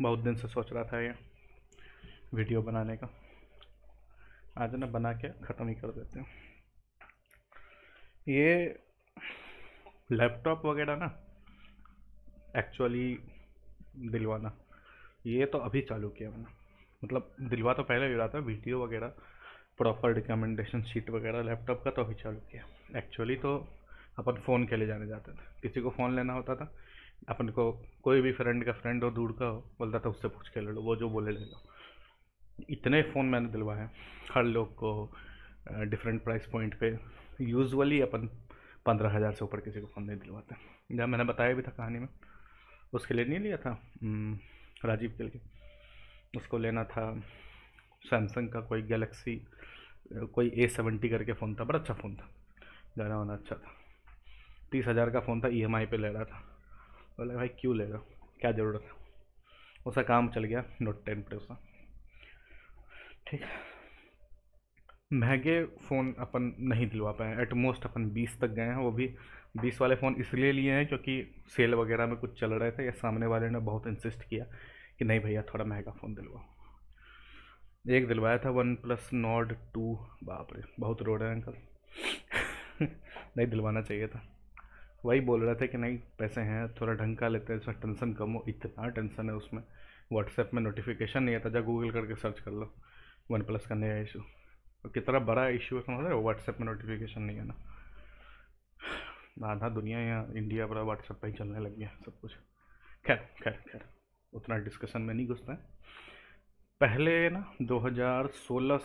बहुत दिन से सोच रहा था ये वीडियो बनाने का आज ना बना के ख़त्म ही कर देते हैं ये लैपटॉप वगैरह ना एक्चुअली दिलवाना ये तो अभी चालू किया मैंने मतलब दिलवा तो पहले ही रहा था वीडियो वगैरह प्रॉपर रिकमेंडेशन शीट वगैरह लैपटॉप का तो अभी चालू किया एक्चुअली तो अपन फ़ोन के लिए जाने जाते थे किसी को फ़ोन लेना होता था अपन को कोई भी फ्रेंड का फ्रेंड हो दूर का हो बोलता था उससे पूछ के ले लो वो जो बोले ले लो इतने फ़ोन मैंने दिलवाए हैं हर लोग को डिफरेंट प्राइस पॉइंट पे यूजुअली अपन पंद्रह हज़ार से ऊपर किसी को फ़ोन नहीं दिलवाते जहाँ मैंने बताया भी था कहानी में उसके लिए नहीं लिया था राजीव के लिए उसको लेना था सैमसंग का कोई गैलेक्सी कोई ए सेवेंटी करके फ़ोन था बड़ा अच्छा फ़ोन था गाना वाना अच्छा था तीस हज़ार का फ़ोन था ई एम आई पर ले रहा था और लगा भाई क्यों लेगा क्या ज़रूरत है उसका काम चल गया नोट टेन पर उसका ठीक महंगे फ़ोन अपन नहीं दिलवा पाए मोस्ट अपन बीस तक गए हैं वो भी बीस वाले फ़ोन इसलिए लिए हैं क्योंकि सेल वगैरह में कुछ चल रहे थे या सामने वाले ने बहुत इंसिस्ट किया कि नहीं भैया थोड़ा महंगा फ़ोन दिलवाओ एक दिलवाया था वन प्लस नॉड टू बाप रे बहुत रोड है अंकल नहीं दिलवाना चाहिए था वही बोल रहे थे कि नहीं पैसे हैं थोड़ा ढंग का लेते हैं उसमें टेंशन कम हो इतना टेंशन है उसमें व्हाट्सएप में नोटिफिकेशन नहीं आता जा गूगल करके सर्च कर लो वन प्लस का नया इशू और कितना बड़ा इशू है समझ रहे हो व्हाट्सएप में नोटिफिकेशन नहीं आना आधा दुनिया यहाँ इंडिया पर व्हाट्सएप पर ही चलने लग गया सब कुछ खैर खैर खैर उतना डिस्कशन में नहीं घुसते हैं पहले ना 2016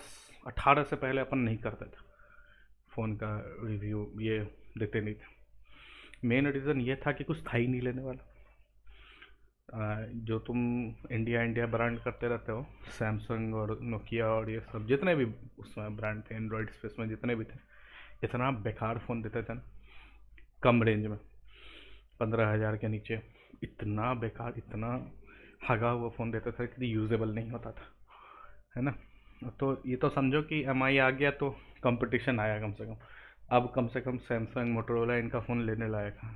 18 से पहले अपन नहीं करते थे फ़ोन का रिव्यू ये देते नहीं थे मेन रीज़न ये था कि कुछ था ही नहीं लेने वाला जो तुम इंडिया इंडिया ब्रांड करते रहते हो सैमसंग और नोकिया और ये सब जितने भी उसमें ब्रांड थे एंड्रॉयड स्पेस में जितने भी थे इतना बेकार फ़ोन देते थे ना कम रेंज में पंद्रह हज़ार के नीचे इतना बेकार इतना हगा हुआ फ़ोन देते थे कि यूज़ेबल नहीं होता था है ना तो ये तो समझो कि एम आ गया तो कंपटीशन आया कम से कम अब कम से कम सैमसंग मोटरोला इनका फ़ोन लेने लायक है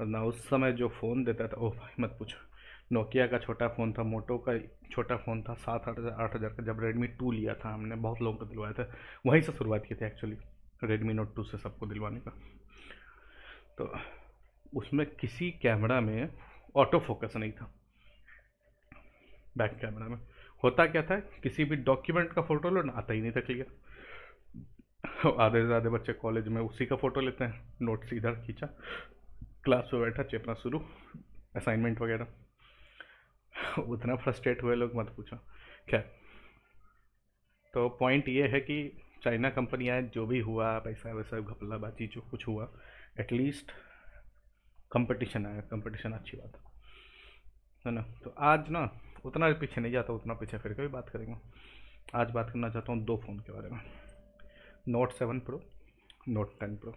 वरना उस समय जो फ़ोन देता था ओह भाई मत पूछो नोकिया का छोटा फ़ोन था मोटो का छोटा फ़ोन था सात आठ हज़ार आठ हज़ार का जब रेडमी टू लिया था हमने बहुत लोगों को दिलवाया था वहीं से शुरुआत की थी एक्चुअली रेडमी नोट टू से सबको दिलवाने का तो उसमें किसी कैमरा में ऑटो फोकस नहीं था बैक कैमरा में होता क्या था किसी भी डॉक्यूमेंट का फ़ोटो लो ना आता ही नहीं था क्लियर आधे से आधे बच्चे कॉलेज में उसी का फ़ोटो लेते हैं नोट सीधा खींचा क्लास में बैठा चेपना शुरू असाइनमेंट वगैरह उतना फ्रस्ट्रेट हुए लोग मत पूछो खैर तो पॉइंट ये है कि चाइना कंपनी आए जो भी हुआ पैसा वैसा घपला बाजी जो कुछ हुआ एटलीस्ट कंपटीशन आया कंपटीशन अच्छी बात है ना तो आज ना उतना पीछे नहीं जाता उतना पीछे फिर कभी बात करेंगे आज बात करना चाहता हूँ दो फ़ोन के बारे में Note seven Pro Note ten Pro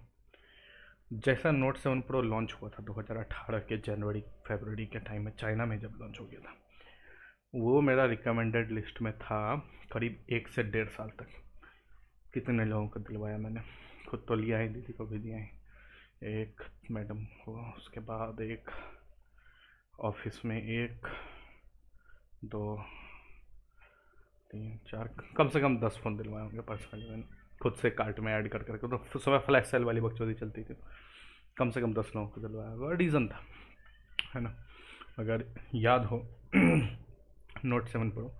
जैसा नोट सेवन प्रो लॉन्च हुआ था 2018 के जनवरी फरवरी के टाइम में चाइना में जब लॉन्च हो गया था वो मेरा रिकमेंडेड लिस्ट में था करीब एक से डेढ़ साल तक कितने लोगों को दिलवाया मैंने खुद तो लिया ही दीदी को भी दिया है एक मैडम को उसके बाद एक ऑफिस में एक दो तीन चार कम से कम दस फ़ोन दिलवाए होंगे पर्सनली मैंने खुद से कार्ट में ऐड कर करके तो समय फ्लैश सेल वाली बकचोदी चलती थी कम से कम दस लोगों को दिलवाया हुआ रीज़न था है ना अगर याद हो नोट सेवन पढ़ो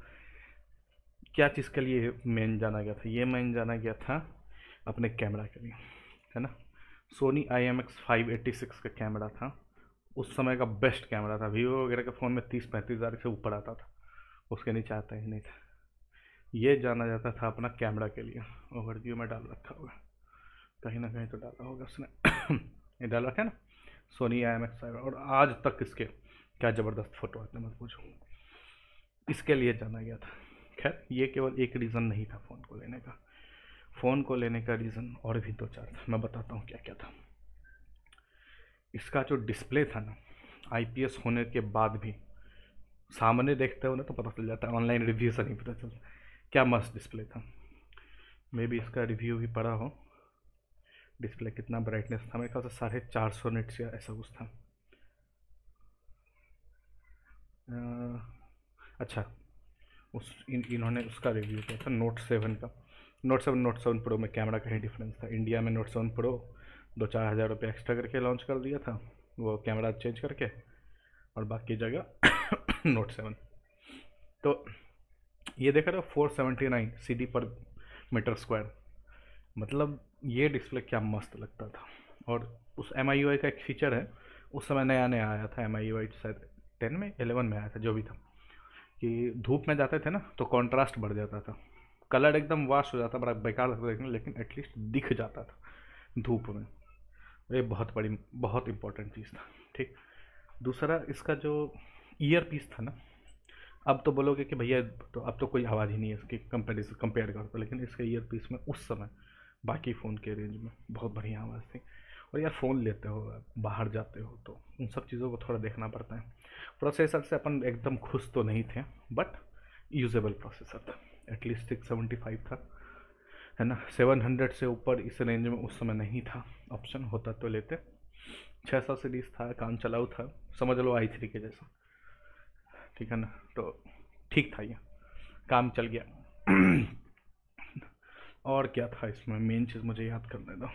क्या चीज़ के लिए मेन जाना गया था ये मेन जाना गया था अपने कैमरा के लिए है ना Sony I M X five eighty six का कैमरा था उस समय का बेस्ट कैमरा था वीवो वगैरह के फ़ोन में तीस पैंतीस हज़ार से ऊपर आता था उसके नीचे आता ही नहीं था ये जाना जाता था अपना कैमरा के लिए ओवरव्यू में डाल रखा होगा कहीं ना कहीं तो डाला होगा उसने ये डाल रखा है ना सोनी आई एम एक्स और आज तक इसके क्या ज़बरदस्त फ़ोटो आते हैं मत पूछो इसके लिए जाना गया था खैर ये केवल एक रीज़न नहीं था फ़ोन को लेने का फ़ोन को लेने का रीज़न और भी दो चार था मैं बताता हूँ क्या क्या था इसका जो डिस्प्ले था ना आई होने के बाद भी सामने देखते हो ना तो पता चल जाता है ऑनलाइन रिव्यू से नहीं पता चलता क्या मस्त डिस्प्ले था मे भी इसका रिव्यू भी पड़ा हो डिस्प्ले कितना ब्राइटनेस था मेरे ख्याल से साढ़े चार सौ निट्स या ऐसा कुछ था आ, अच्छा उस इन इन्होंने उसका रिव्यू किया था नोट सेवन का Note seven Note seven Pro में कैमरा का ही डिफरेंस था इंडिया में नोट सेवन प्रो दो चार हज़ार रुपये एक्स्ट्रा करके लॉन्च कर दिया था वो कैमरा चेंज करके और बाकी जगह नोट सेवन तो ये देख रहे हो four seventy nine C D per meter square मतलब ये डिस्प्ले क्या मस्त लगता था और उस एम आई का एक फीचर है उस समय नया नया आया था एम आई शायद टेन में एलेवन में आया था जो भी था कि धूप में जाते थे ना तो कॉन्ट्रास्ट बढ़ जाता था कलर एकदम वाश हो जाता बड़ा बेकार लगता देखने लेकिन एटलीस्ट दिख जाता था धूप में ये बहुत बड़ी बहुत इम्पोर्टेंट चीज़ था ठीक दूसरा इसका जो ईयर पीस था ना अब तो बोलोगे कि भैया तो अब तो कोई आवाज़ ही नहीं है इसकी कंपेरिजन कंपेयर कर तो लेकिन इसके ईयर पीस में उस समय बाकी फ़ोन के रेंज में बहुत बढ़िया आवाज़ थी और यार फ़ोन लेते हो बाहर जाते हो तो उन सब चीज़ों को थोड़ा देखना पड़ता है प्रोसेसर से अपन एकदम खुश तो नहीं थे बट यूजेबल प्रोसेसर था एटलीस्ट सिक्स सेवेंटी फाइव था है ना सेवन हंड्रेड से ऊपर इस रेंज में उस समय नहीं था ऑप्शन होता तो लेते छः सौ सीरीज़ था काम चलाऊ था समझ लो आई थ्री के जैसा ठीक है ना तो ठीक था ये काम चल गया और क्या था इसमें मेन चीज़ मुझे याद करने दो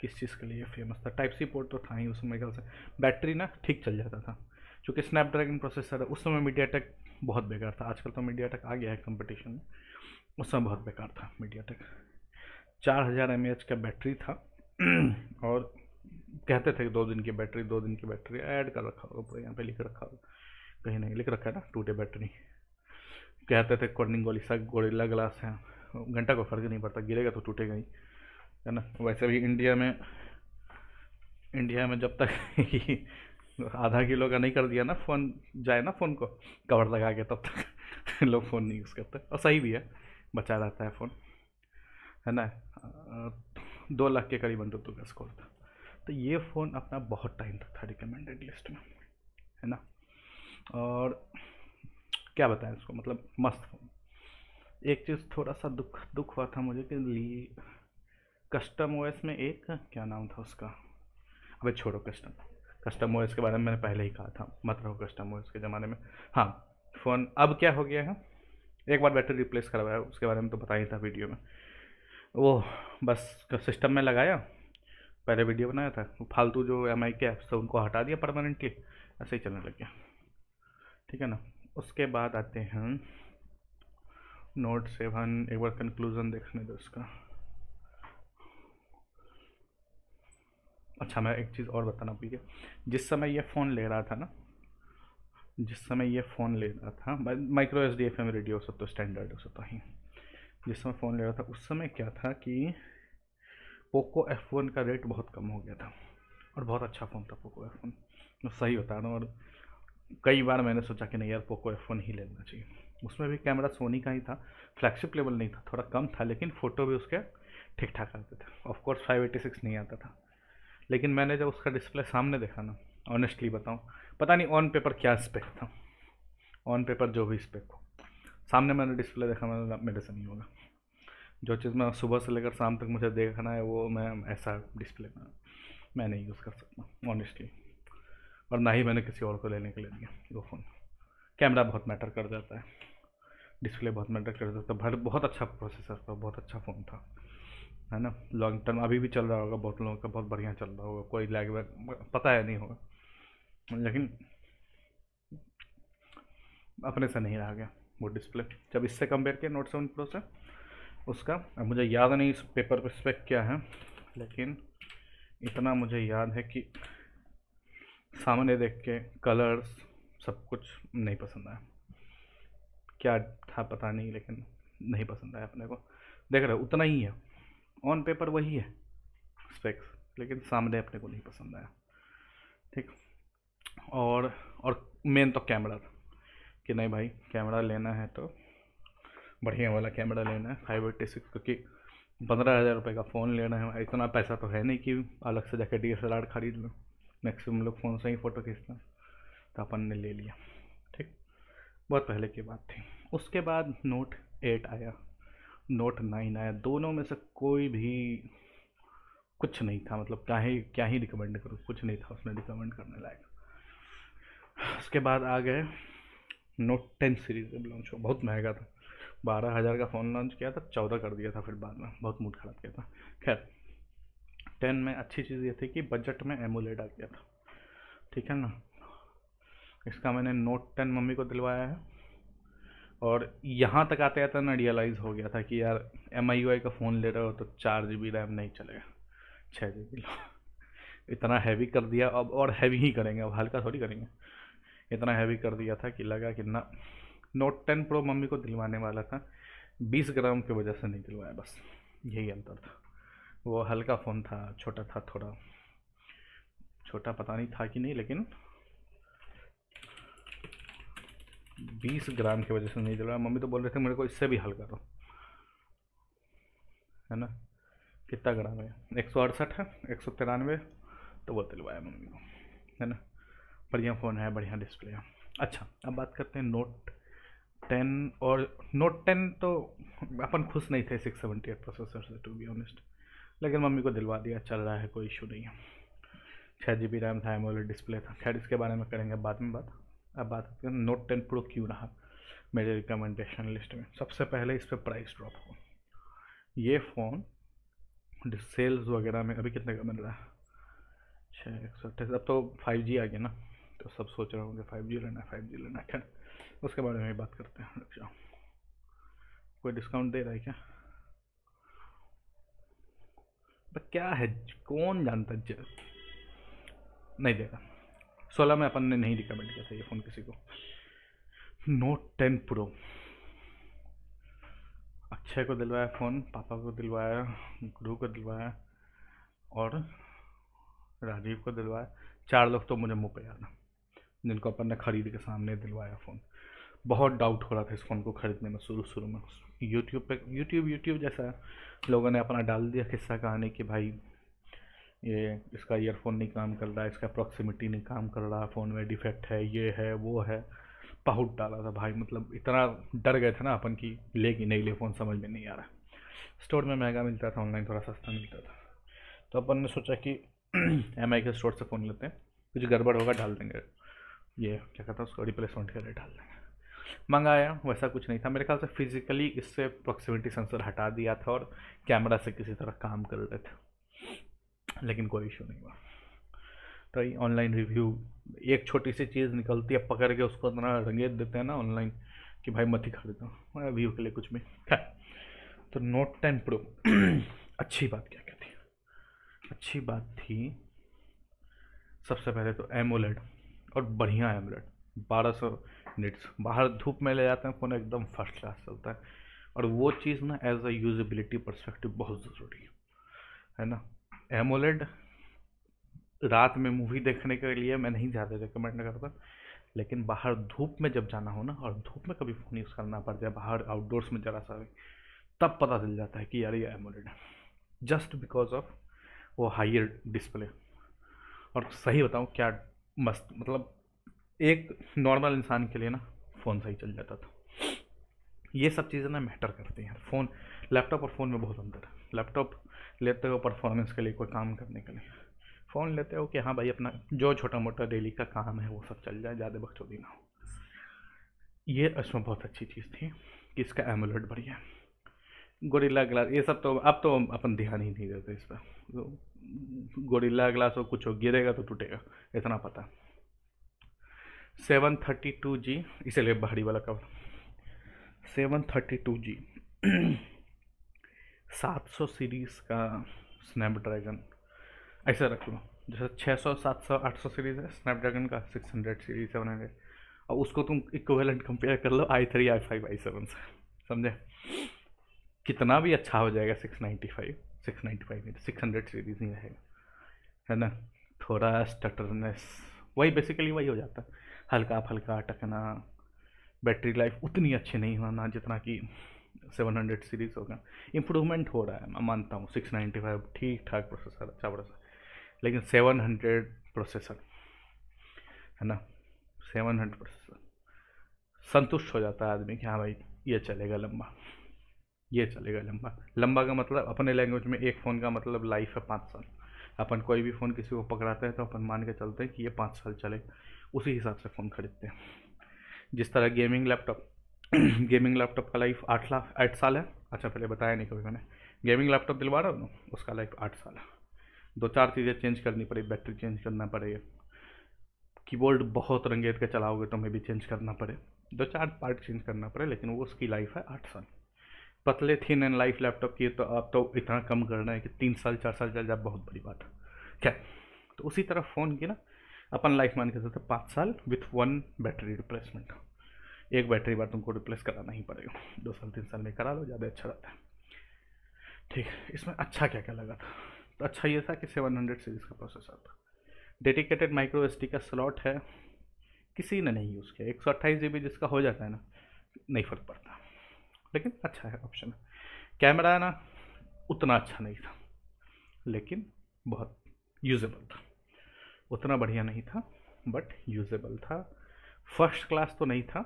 किस चीज़ के लिए फेमस था टाइप सी पोर्ट तो था ही उसमें समय ख्याल से बैटरी ना ठीक चल जाता था चूँकि स्नैपड्रैगन प्रोसेसर है उस समय मीडिया टेक बहुत बेकार था आजकल तो मीडिया टेक आ गया है कंपटीशन में उस समय बहुत बेकार था मीडिया टेक चार हज़ार एम का बैटरी था और कहते थे कि दो दिन की बैटरी दो दिन की बैटरी ऐड कर रखा होगा यहाँ पे लिख रखा होगा कहीं नहीं लिख रखा है ना टूटे बैटरी कहते थे कॉर्निंग सा गोरिल्ला ग्लास है घंटा को फर्क नहीं पड़ता गिरेगा तो टूटेगा ही है ना वैसे भी इंडिया में इंडिया में जब तक आधा किलो का नहीं कर दिया ना फ़ोन जाए ना फ़ोन को कवर लगा के तब तक लोग फ़ोन नहीं यूज़ करते और सही भी है बचा रहता है फ़ोन है ना दो लाख के करीबन तो का स्कोर था तो ये फ़ोन अपना बहुत टाइम तक था रिकमेंडेड लिस्ट में है ना और क्या बताएं इसको मतलब मस्त फ़ोन एक चीज़ थोड़ा सा दुख दुख हुआ था मुझे कि ली कस्टम ओएस में एक क्या नाम था उसका अबे छोड़ो कस्टम कस्टम ओएस के बारे में मैंने पहले ही कहा था मत रहो कस्टम ओएस के ज़माने में हाँ फ़ोन अब क्या हो गया है एक बार बैटरी रिप्लेस करवाया उसके बारे में तो बता ही था वीडियो में वो बस सिस्टम में लगाया पहले वीडियो बनाया था फालतू जो एम आई के ऐप्स थे उनको हटा दिया परमानेंटली ऐसे ही चलने लग गया ठीक है ना उसके बाद आते हैं नोट सेवन एक बार कंक्लूज़न देखने दो इसका अच्छा मैं एक चीज़ और बताना भूलिए जिस समय ये फ़ोन ले रहा था ना जिस समय ये फ़ोन ले रहा था micro S D F M radio सब तो स्टैंडर्ड हो सकता ही जिस समय फ़ोन ले रहा था उस समय क्या था कि पोको एफ वन का रेट बहुत कम हो गया था और बहुत अच्छा फ़ोन था पोको एफ वन सही बता रहा हूँ और कई बार मैंने सोचा कि नहीं यार पोको एफ वन ही लेना चाहिए उसमें भी कैमरा सोनी का ही था फ्लैगशिप लेवल नहीं था थोड़ा कम था लेकिन फ़ोटो भी उसके ठीक ठाक आते थे ऑफकोर्स फाइव एटी सिक्स नहीं आता था लेकिन मैंने जब उसका डिस्प्ले सामने देखा ना ऑनेस्टली बताऊँ पता नहीं ऑन पेपर क्या स्पेक था ऑन पेपर जो भी स्पेक हो सामने मैंने डिस्प्ले देखा मैंने मेरे से नहीं होगा जो चीज़ मैं सुबह से लेकर शाम तक मुझे देखना है वो मैं ऐसा डिस्प्ले मैं नहीं यूज़ कर सकता ऑनेस्टली और ना ही मैंने किसी और को लेने के लिए दिया वो फ़ोन कैमरा बहुत मैटर कर जाता है डिस्प्ले बहुत मैटर कर जाता है तो बहुत अच्छा प्रोसेसर था बहुत अच्छा फ़ोन था है ना लॉन्ग टर्म अभी भी चल रहा होगा बहुत लोगों का बहुत बढ़िया चल रहा होगा कोई लैग वैग पता है नहीं होगा लेकिन अपने से नहीं रह गया वो डिस्प्ले जब इससे कंपेयर किया नोट सेवन प्रो से उसका अब मुझे याद नहीं इस पेपर पर स्पेक क्या है लेकिन इतना मुझे याद है कि सामने देख के कलर्स सब कुछ नहीं पसंद आया क्या था पता नहीं लेकिन नहीं पसंद आया अपने को देख रहे उतना ही है ऑन पेपर वही है स्पेक्स लेकिन सामने अपने को नहीं पसंद आया ठीक और और मेन तो कैमरा था कि नहीं भाई कैमरा लेना है तो बढ़िया वाला कैमरा लेना है फाइव एट्टी सिक्स क्योंकि पंद्रह हज़ार रुपये का फ़ोन लेना है इतना पैसा तो है नहीं कि अलग से जाके डी एस एल आर खरीद लूँ मैक्सिमम लोग फ़ोन से ही फ़ोटो खींचते हैं तो अपन ने ले लिया ठीक बहुत पहले की बात थी उसके बाद नोट एट आया नोट नाइन आया दोनों में से कोई भी कुछ नहीं था मतलब क्या ही क्या ही रिकमेंड करूँ कुछ नहीं था उसमें रिकमेंड करने लायक उसके बाद आ गए नोट टेन सीरीज़ जब लॉन्च हुआ बहुत महंगा था बारह हज़ार का फ़ोन लॉन्च किया था चौदह कर दिया था फिर बाद में बहुत मूड ख़राब किया था खैर टेन में अच्छी चीज़ ये थी कि बजट में एमुलेट आ गया था ठीक है ना इसका मैंने नोट टेन मम्मी को दिलवाया है और यहाँ तक आते आते ना रियलाइज़ हो गया था कि यार एम आई वाई का फ़ोन ले रहे हो तो चार जी बी रैम नहीं चलेगा छः जी बी इतना हैवी कर दिया अब और हैवी ही करेंगे अब हल्का थोड़ी करेंगे इतना हैवी कर दिया था कि लगा कि ना नोट टेन प्रो मम्मी को दिलवाने वाला था बीस ग्राम की वजह से नहीं दिलवाया बस यही अंतर था वो हल्का फ़ोन था छोटा था थोड़ा छोटा पता नहीं था कि नहीं लेकिन 20 ग्राम की वजह से नहीं चल रहा मम्मी तो बोल रहे थे मेरे को इससे भी हल्का दो है ना कितना ग्राम है एक सौ अड़सठ है एक सौ तिरानवे तो वो दिलवाया मम्मी को है ना बढ़िया फ़ोन है बढ़िया डिस्प्ले है अच्छा अब बात करते हैं नोट टेन और नोट टेन तो अपन खुश नहीं थे सिक्स सेवेंटी एट प्रोसेसर से टू बी ऑनेस्ट लेकिन मम्मी को दिलवा दिया चल रहा है कोई इशू नहीं है छः जी बी रैम था एम डिस्प्ले e था खैर इसके बारे में करेंगे बाद में बात अब बात करते हैं नोट टेन प्रो क्यों रहा मेरे रिकमेंडेशन लिस्ट में सबसे पहले इस पर प्राइस ड्रॉप हो ये फ़ोन सेल्स वगैरह में अभी कितने का मिल रहा है छः एक सौ अट्ठाईस अब तो फाइव जी आ गया ना तो सब सोच रहे होंगे फाइव जी लेना है फाइव जी लेना है खैर उसके बारे में बात करते हैं जाओ कोई डिस्काउंट दे रहा है क्या तो क्या है कौन जानता है नहीं देगा सोलह में अपन ने नहीं रिकमेंड किया था ये फ़ोन किसी को नोट टेन प्रो अक्षय को दिलवाया फ़ोन पापा को दिलवाया गुरु को दिलवाया और राजीव को दिलवाया चार लोग तो मुझे मुँह पे याद जिनको अपन ने ख़रीद के सामने दिलवाया फ़ोन बहुत डाउट हो रहा था इस फ़ोन को ख़रीदने में शुरू शुरू में यूट्यूब पे यूट्यूब यूट्यूब जैसा लोगों ने अपना डाल दिया किस्सा कहानी कि भाई ये इसका ईयरफोन नहीं काम कर रहा इसका अप्रॉक्सीमिटी नहीं काम कर रहा फ़ोन में डिफेक्ट है ये है वो है पहुट डाला था भाई मतलब इतना डर गए थे ना अपन की ले कि नहीं ले फ़ोन समझ में नहीं आ रहा स्टोर में महंगा मिलता था ऑनलाइन थोड़ा सस्ता मिलता था तो अपन ने सोचा कि एम आई के स्टोर से फ़ोन लेते हैं कुछ गड़बड़ होगा डाल देंगे ये क्या कहता है उसको रिप्लेसमेंट के लिए डाल देंगे मंगाया वैसा कुछ नहीं था मेरे ख्याल से फिज़िकली इससे प्रॉक्सिमिटी सेंसर हटा दिया था और कैमरा से किसी तरह काम कर रहे थे लेकिन कोई इशू नहीं हुआ तो ये ऑनलाइन रिव्यू एक छोटी सी चीज़ निकलती है पकड़ के उसको इतना रंगेत देते हैं ना ऑनलाइन कि भाई मत ही खरीदो व्यू के लिए कुछ भी तो नोट टेन प्रो अच्छी बात क्या कहती अच्छी बात थी सबसे पहले तो एमोलेड और बढ़िया एमोलेड बारह सौ मिनट्स बाहर धूप में ले जाते हैं फ़ोन एकदम फर्स्ट क्लास चलता है और वो चीज़ ना एज अ यूजबिलिटी परस्पेक्टिव बहुत ज़रूरी है है ना एमोलेड रात में मूवी देखने के लिए मैं नहीं ज़्यादा रिकमेंड करता लेकिन बाहर धूप में जब जाना हो ना और धूप में कभी फ़ोन यूज़ करना पड़ जाए बाहर आउटडोर्स में जरा सा तब पता चल जाता है कि यार ये एमोलेड है जस्ट बिकॉज ऑफ वो हाइयर डिस्प्ले और सही बताऊँ क्या मस्त मतलब एक नॉर्मल इंसान के लिए ना फ़ोन सही चल जाता था ये सब चीज़ें ना मैटर करती हैं फ़ोन लैपटॉप और फ़ोन में बहुत अंतर है लैपटॉप लेते हो परफॉर्मेंस के लिए कोई काम करने के लिए फ़ोन लेते हो कि हाँ भाई अपना जो छोटा मोटा डेली का काम है वो सब चल जाए ज़्यादा भी ना हो ये इसमें बहुत अच्छी चीज़ थी कि इसका एमुलेट बढ़िया गोरिल्ला ग्लास ये सब तो अब तो अपन ध्यान ही नहीं देते इस पर तो गोरिल्ला ग्लास हो कुछ हो गिरेगा तो टूटेगा इतना पता सेवन थर्टी टू जी इसे ले भारी वाला cover seven thirty two G सात सौ सीरीज़ का स्नैपड्रैगन ऐसे रख लो जैसे छः सौ सात सौ आठ सौ सीरीज़ है स्नैपड्रैगन का six hundred series seven hundred और उसको तुम इक्वेलेंट कंपेयर कर लो i three i five i seven से समझे कितना भी अच्छा हो जाएगा six ninety five six ninety five नहीं सिक्स हंड्रेड सीरीज़ नहीं रहेगा है ना थोड़ा स्टटरनेस वही बेसिकली वही हो जाता है हल्का फल्का टकना बैटरी लाइफ उतनी अच्छी नहीं होना जितना कि सेवन हंड्रेड सीरीज़ होगा इम्प्रूवमेंट हो रहा है मैं मानता हूँ सिक्स नाइन्टी फाइव ठीक ठाक प्रोसेसर अच्छा प्रोसेसर लेकिन सेवन हंड्रेड प्रोसेसर है ना सेवन हंड्रेड प्रोसेसर संतुष्ट हो जाता है आदमी कि हाँ भाई ये चलेगा लंबा ये चलेगा लंबा लंबा का मतलब अपने लैंग्वेज में एक फ़ोन का मतलब लाइफ है पाँच साल अपन कोई भी फ़ोन किसी को पकड़ाते हैं तो अपन मान के चलते हैं कि ये पाँच साल चलेगा उसी हिसाब से फ़ोन खरीदते हैं जिस तरह गेमिंग लैपटॉप गेमिंग लैपटॉप का लाइफ आठ लाख आठ साल है अच्छा पहले बताया नहीं कभी मैंने गेमिंग लैपटॉप दिलवा रहा हूँ उसका लाइफ आठ साल है दो चार चीज़ें चेंज करनी पड़ेगी बैटरी चेंज करना पड़ेगा कीबोर्ड बहुत रंगेत का चलाओगे तो हमें भी चेंज करना पड़े दो चार पार्ट चेंज करना पड़े लेकिन वो उसकी लाइफ है आठ साल पतले थिन एंड लाइफ लैपटॉप की तो आप तो इतना कम करना है कि तीन साल चार साल चल जाए बहुत बड़ी बात है क्या तो उसी तरह फ़ोन की ना अपन लाइफ मान के चलते पाँच साल विथ वन बैटरी रिप्लेसमेंट एक बैटरी बार तुमको रिप्लेस कराना ही पड़ेगा दो साल तीन साल में करा लो ज़्यादा अच्छा रहता है ठीक है इसमें अच्छा क्या क्या लगा था तो अच्छा ये था कि सेवन हंड्रेड सीरीज़ का प्रोसेसर था डेडिकेटेड माइक्रो एस का स्लॉट है किसी ने नहीं यूज़ किया एक सौ अट्ठाईस जी बी जिसका हो जाता है ना नहीं फ़र्क पड़ता लेकिन अच्छा है ऑप्शन कैमरा ना उतना अच्छा नहीं था लेकिन बहुत यूजेबल था उतना बढ़िया नहीं था बट यूजेबल था फर्स्ट क्लास तो नहीं था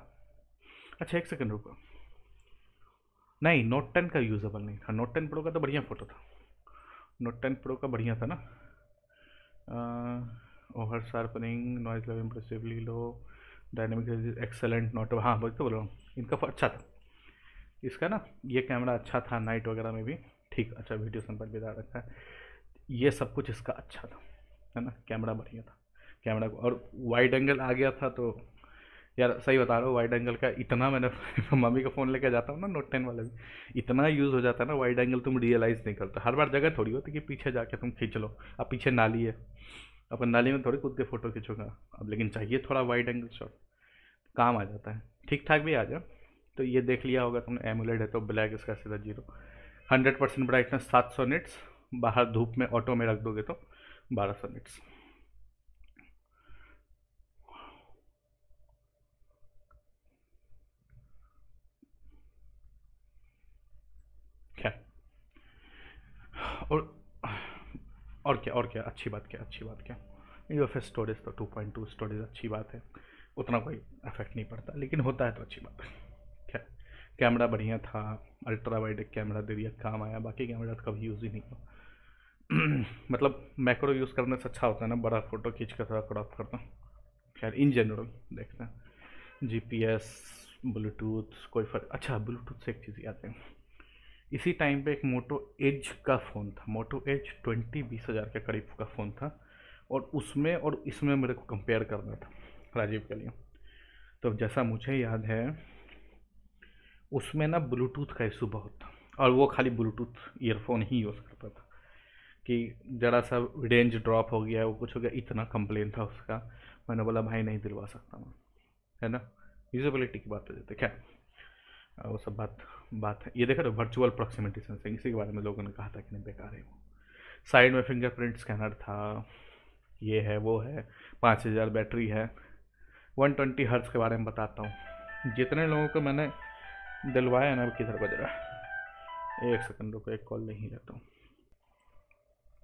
अच्छा एक सेकेंड रुको नहीं नोट टेन का यूजेबल नहीं था नोट टेन प्रो का तो बढ़िया फ़ोटो था नोट टेन प्रो का बढ़िया था ना over sharpening noise level impressively low dynamic excellent note हाँ बोल तो बोल रहा हूँ इनका अच्छा था इसका ना ये कैमरा अच्छा था नाइट वगैरह में भी ठीक अच्छा वीडियो संपर्क भी रखा है ये सब कुछ इसका अच्छा था है ना कैमरा बढ़िया था कैमरा और वाइड एंगल आ गया था तो यार सही बता रहा हूँ वाइड एंगल का इतना मैंने मम्मी का फ़ोन लेकर जाता हूँ ना नोट टेन वाला भी इतना यूज़ हो जाता है ना वाइड एंगल तुम रियलाइज़ नहीं करते हर बार जगह थोड़ी होती कि पीछे जाके तुम खींच लो अब पीछे नाली है अपन नाली में थोड़ी कूद के फ़ोटो खींचोगा अब लेकिन चाहिए थोड़ा वाइड एंगल शॉट काम आ जाता है ठीक ठाक भी आ जाए तो ये देख लिया होगा तुमने एमुलेट है तो ब्लैक इसका सीधा जीरो हंड्रेड परसेंट ब्राइटनेस सात सौ निट्स बाहर धूप में ऑटो में रख दोगे तो बारह सौ मिनट्स और और क्या और क्या अच्छी बात क्या अच्छी बात क्या यू एफ स्टोरेज तो टू पॉइंट टू स्टोरेज अच्छी बात है उतना कोई इफेक्ट नहीं पड़ता लेकिन होता है तो अच्छी बात है क्या कैमरा बढ़िया था अल्ट्रा वाइड कैमरा दे दिया काम आया बाकी कैमरा तो कभी यूज़ ही नहीं हुआ मतलब मैक्रो यूज़ करने से अच्छा होता है ना बड़ा फ़ोटो खींच कर थोड़ा क्रॉप करता हूँ खैर इन जनरल देखते हैं जीपीएस ब्लूटूथ कोई फर्क अच्छा ब्लूटूथ से एक चीज़ याद है इसी टाइम पे एक मोटो एज का फ़ोन था मोटो एज ट्वेंटी बीस हज़ार के करीब का फ़ोन था और उसमें और इसमें मेरे को कंपेयर करना था राजीव के लिए तो जैसा मुझे याद है उसमें ना ब्लूटूथ का इशू बहुत था और वो खाली ब्लूटूथ ईयरफोन ही यूज़ करता था कि ज़रा सा रेंज ड्रॉप हो गया वो कुछ हो गया इतना कंप्लेन था उसका मैंने बोला भाई नहीं दिलवा सकता मैं है ना यूजबिलिटी की बात हो जाती है क्या वो सब बात बात है ये देखा तो वर्चुअल अप्रॉक्सीमेटी सेंसिंग इसी के बारे में लोगों ने कहा था कि नहीं बेकार है वो साइड में फिंगरप्रिंट स्कैनर था ये है वो है पाँच हज़ार बैटरी है वन ट्वेंटी हर्ज के बारे में बताता हूँ जितने लोगों को मैंने दिलवाया ना किधर बज रहा है एक सेकंड रुको एक कॉल नहीं लेता हूँ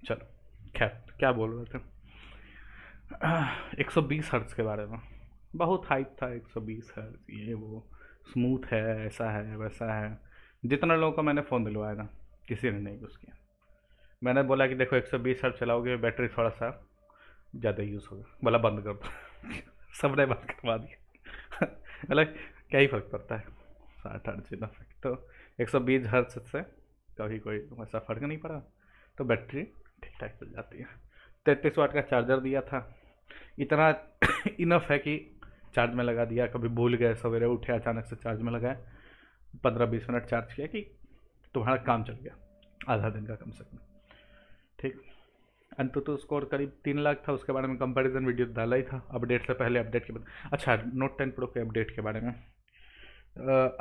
चलो खैर क्या बोल रहे थे एक सौ बीस हर्ज के बारे में बहुत हाइप था एक सौ बीस हर्ज ये वो स्मूथ है ऐसा है वैसा है जितने लोगों को मैंने फ़ोन दिलवाया था किसी ने नहीं यूज़ किया मैंने बोला कि देखो एक सौ बीस हर्ज चलाओगे बैटरी थोड़ा सा ज़्यादा यूज़ होगा बोला बंद कर दो सब ने बंद करवा दिया मतलब क्या ही फ़र्क पड़ता है साठ हर्ट्ज़ इतना फ़र्क तो बीस हर्ज से कभी कोई ऐसा फ़र्क नहीं पड़ा तो बैटरी ठीक ठाक चल जाती है तैंतीस वाट का चार्जर दिया था इतना इनफ है कि चार्ज में लगा दिया कभी भूल गए सवेरे उठे अचानक से चार्ज में लगाए पंद्रह बीस मिनट चार्ज किया कि तुम्हारा काम चल गया आधा दिन का कम से कम ठीक अंतु तो स्कोर करीब तीन लाख था उसके बारे में कंपैरिजन वीडियो डाला ही था अपडेट से पहले अपडेट के बाद अच्छा नोट टेन प्रो के अपडेट के बारे में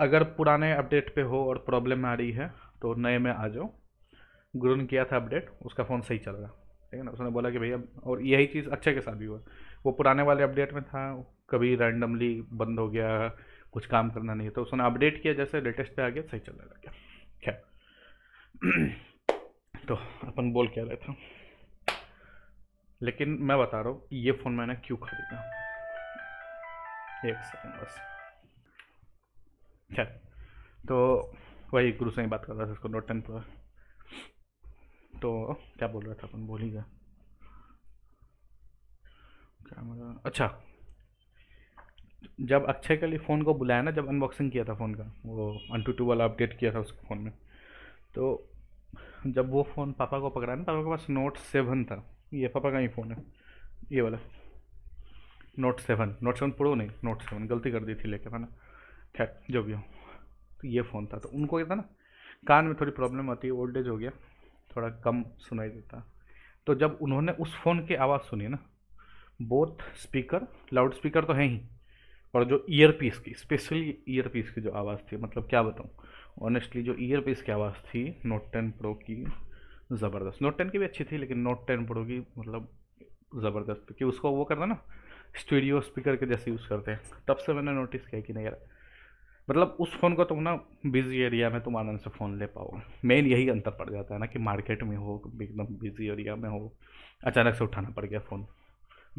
अगर पुराने अपडेट पे हो और प्रॉब्लम आ रही है तो नए में आ जाओ गुरु ने किया था अपडेट उसका फ़ोन सही चल रहा ठीक है ना उसने बोला कि भैया और यही चीज़ अच्छे के साथ भी हुआ वो पुराने वाले अपडेट में था कभी रैंडमली बंद हो गया कुछ काम करना नहीं तो उसने अपडेट किया जैसे लेटेस्ट पे आ गया सही चलने लग गया क्या तो अपन बोल क्या रहे थे लेकिन मैं बता रहा हूँ ये फ़ोन मैंने क्यों खरीदा एक सेकेंड बस खैर तो वही गुरु से ही बात कर रहा था इसको नोट टेन पर तो क्या बोल रहा था अपन बोल ही गया अच्छा जब अक्षय के लिए फ़ोन को बुलाया ना जब अनबॉक्सिंग किया था फ़ोन का वो वन टू टू वाला अपडेट किया था उसके फ़ोन में तो जब वो फ़ोन पापा को पकड़ा ना पापा के पास नोट सेवन था ये पापा का ही फ़ोन है ये वाला Note seven Note seven Pro नहीं नोट सेवन गलती कर दी थी लेके मैंने खैर जो भी हो तो ये फ़ोन था तो उनको क्या था ना कान में थोड़ी प्रॉब्लम आती है ओल्ड एज हो गया थोड़ा कम सुनाई देता तो जब उन्होंने उस फ़ोन की आवाज़ सुनी ना बोथ स्पीकर लाउड स्पीकर तो है ही और जो ईयर पीस की स्पेशली ईयर पीस की जो आवाज़ थी मतलब क्या बताऊँ ऑनेस्टली जो ईयर पीस की आवाज़ थी नोट टेन प्रो की ज़बरदस्त नोट टेन की भी अच्छी थी लेकिन नोट टेन प्रो की मतलब ज़बरदस्त क्योंकि उसको वो करना ना स्टूडियो स्पीकर के जैसे यूज़ करते हैं तब से मैंने नोटिस किया कि नहीं यार मतलब उस फ़ोन को तुम ना बिज़ी एरिया में तुम आनंद से फ़ोन ले पाओ मेन यही अंतर पड़ जाता है ना कि मार्केट में हो एकदम बिज़ी एरिया में हो अचानक से उठाना पड़ गया फ़ोन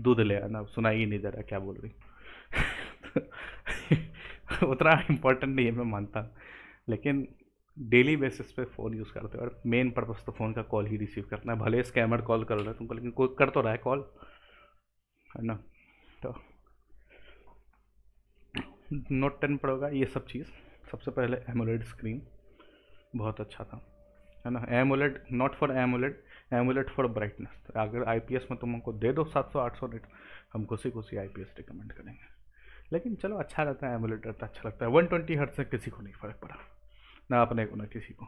दूध ले आना सुनाई ही नहीं दे रहा क्या बोल रही उतना इम्पोर्टेंट नहीं है मैं मानता लेकिन डेली बेसिस पे फ़ोन यूज़ करते हो और मेन पर्पज़ तो फ़ोन का कॉल ही रिसीव करना है भले स्कैमर कॉल कर रहा है तुमको लेकिन कोई कर तो रहा है कॉल है ना तो नोट टेन पड़ेगा ये सब चीज़ सबसे पहले एमोलेड स्क्रीन बहुत अच्छा था है ना AMOLED not for AMOLED AMOLED for brightness अगर आईपीएस में तुम हमको दे दो 700 800 निट हम खुशी खुशी आईपीएस रिकमेंड करेंगे लेकिन चलो अच्छा रहता है एमोलेड रहता अच्छा लगता है वन ट्वेंटी हर्ट से किसी को नहीं फ़र्क पड़ा ना अपने को ना किसी को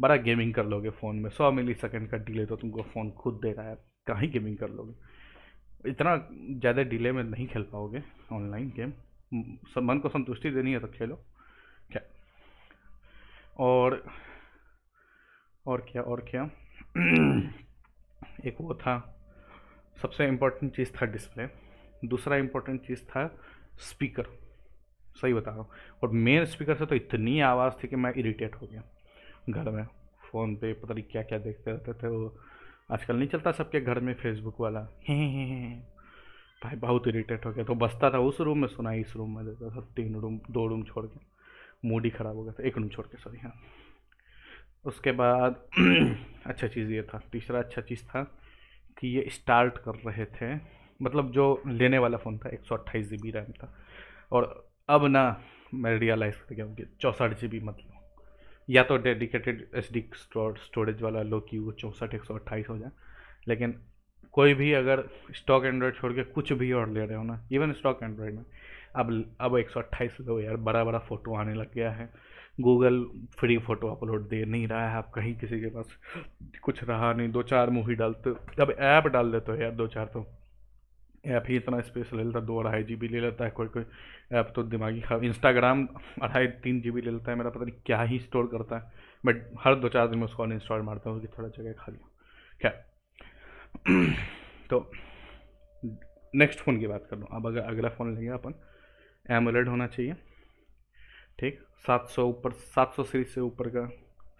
बड़ा गेमिंग कर लोगे फ़ोन में सौ मिली सेकेंड का डिले तो तुमको फ़ोन खुद दे रहा है कहाँ गेमिंग कर लोगे इतना ज़्यादा डिले में नहीं खेल पाओगे ऑनलाइन गेम मन को संतुष्टि देनी है तो खेलो क्या और और क्या और क्या एक वो था सबसे इम्पोर्टेंट चीज़ था डिस्प्ले दूसरा इम्पोर्टेंट चीज़ था स्पीकर सही बता रहा हूँ और मेन स्पीकर से तो इतनी आवाज़ थी कि मैं इरिटेट हो गया घर में फ़ोन पे पता नहीं क्या क्या देखते रहते थे वो आजकल नहीं चलता सबके घर में फेसबुक वाला भाई बहुत इरीटेट हो गया तो बसता था उस रूम में सुना इस रूम में देता था तीन रूम दो रूम छोड़ के मूड ही ख़राब हो गया था एक रूम छोड़ के सॉरी हाँ उसके बाद अच्छा चीज़ ये था तीसरा अच्छा चीज़ था कि ये स्टार्ट कर रहे थे मतलब जो लेने वाला फ़ोन था एक सौ अट्ठाईस जी बी रैम था और अब ना मैं रियलाइज़ कर गया कि चौंसठ जी बी मतलब या तो डेडिकेटेड एस डी स्टोरेज वाला लो कि वो चौंसठ एक सौ अट्ठाईस हो जाए लेकिन कोई भी अगर स्टॉक एंड्रॉयड छोड़ के कुछ भी और ले रहे हो ना इवन स्टॉक एंड्रॉयड में अब अब एक सौ अट्ठाईस लो यार बड़ा बड़ा फ़ोटो आने लग गया है गूगल फ्री फ़ोटो अपलोड दे नहीं रहा है आप कहीं किसी के पास कुछ रहा नहीं दो चार मूवी डालते अब ऐप डाल देते हो यार दो चार तो ऐप ही इतना स्पेस ले लेता दो अढ़ाई जी बी ले लेता है कोई कोई ऐप तो दिमागी खराब इंस्टाग्राम अढ़ाई तीन जी बी ले लेता है मेरा पता नहीं क्या ही स्टोर करता है बट हर दो चार दिन में उसको अनइंस्टॉल मारता हूँ कि थोड़ा जगह खाली क्या तो नेक्स्ट फ़ोन की बात कर लूँ अब अगर अगला फ़ोन लेंगे अपन एमोलेड होना चाहिए ठीक 700 ऊपर 700 सीरीज से ऊपर का